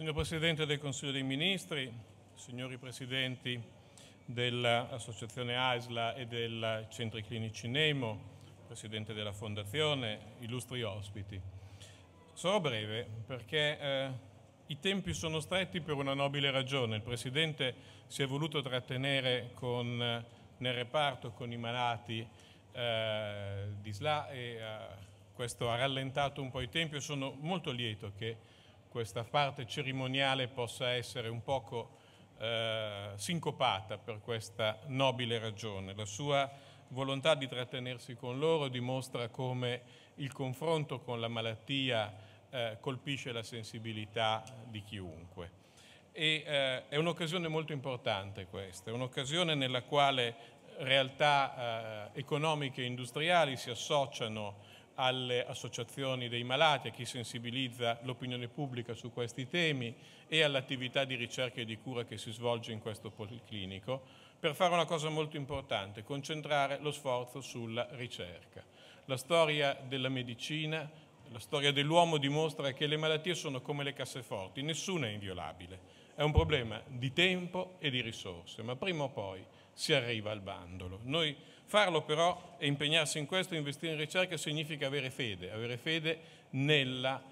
Signor Presidente del Consiglio dei Ministri, signori Presidenti dell'Associazione AISLA e del Centri Clinici Nemo, Presidente della Fondazione, illustri ospiti. Sarò breve perché eh, i tempi sono stretti per una nobile ragione. Il Presidente si è voluto trattenere con, eh, nel reparto con i malati eh, di SLA e eh, questo ha rallentato un po' i tempi e sono molto lieto che questa parte cerimoniale possa essere un poco eh, sincopata per questa nobile ragione. La sua volontà di trattenersi con loro dimostra come il confronto con la malattia eh, colpisce la sensibilità di chiunque. E, eh, è un'occasione molto importante questa, è un'occasione nella quale realtà eh, economiche e industriali si associano alle associazioni dei malati, a chi sensibilizza l'opinione pubblica su questi temi e all'attività di ricerca e di cura che si svolge in questo policlinico, per fare una cosa molto importante, concentrare lo sforzo sulla ricerca. La storia della medicina, la storia dell'uomo dimostra che le malattie sono come le casseforti, nessuna è inviolabile è un problema di tempo e di risorse, ma prima o poi si arriva al bandolo. Noi farlo però e impegnarsi in questo, investire in ricerca, significa avere fede, avere fede nella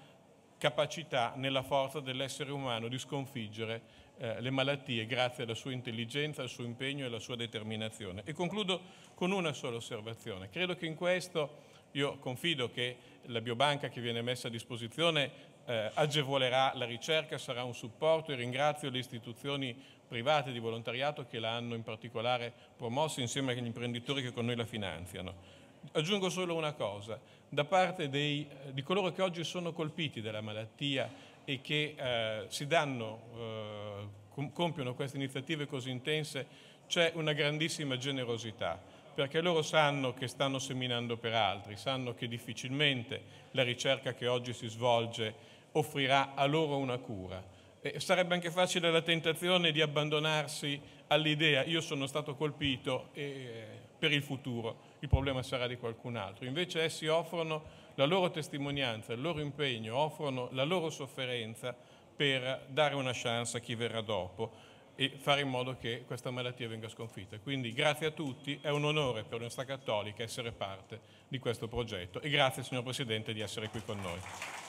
capacità, nella forza dell'essere umano di sconfiggere eh, le malattie grazie alla sua intelligenza, al suo impegno e alla sua determinazione. E concludo con una sola osservazione. Credo che in questo io confido che la biobanca che viene messa a disposizione eh, agevolerà la ricerca, sarà un supporto e ringrazio le istituzioni private di volontariato che l'hanno in particolare promossa insieme agli imprenditori che con noi la finanziano. Aggiungo solo una cosa, da parte dei, eh, di coloro che oggi sono colpiti dalla malattia e che eh, si danno, eh, compiono queste iniziative così intense, c'è una grandissima generosità perché loro sanno che stanno seminando per altri, sanno che difficilmente la ricerca che oggi si svolge offrirà a loro una cura. E sarebbe anche facile la tentazione di abbandonarsi all'idea io sono stato colpito e per il futuro il problema sarà di qualcun altro. Invece essi offrono la loro testimonianza, il loro impegno, offrono la loro sofferenza per dare una chance a chi verrà dopo e fare in modo che questa malattia venga sconfitta. Quindi grazie a tutti, è un onore per l'Università Cattolica essere parte di questo progetto e grazie signor Presidente di essere qui con noi.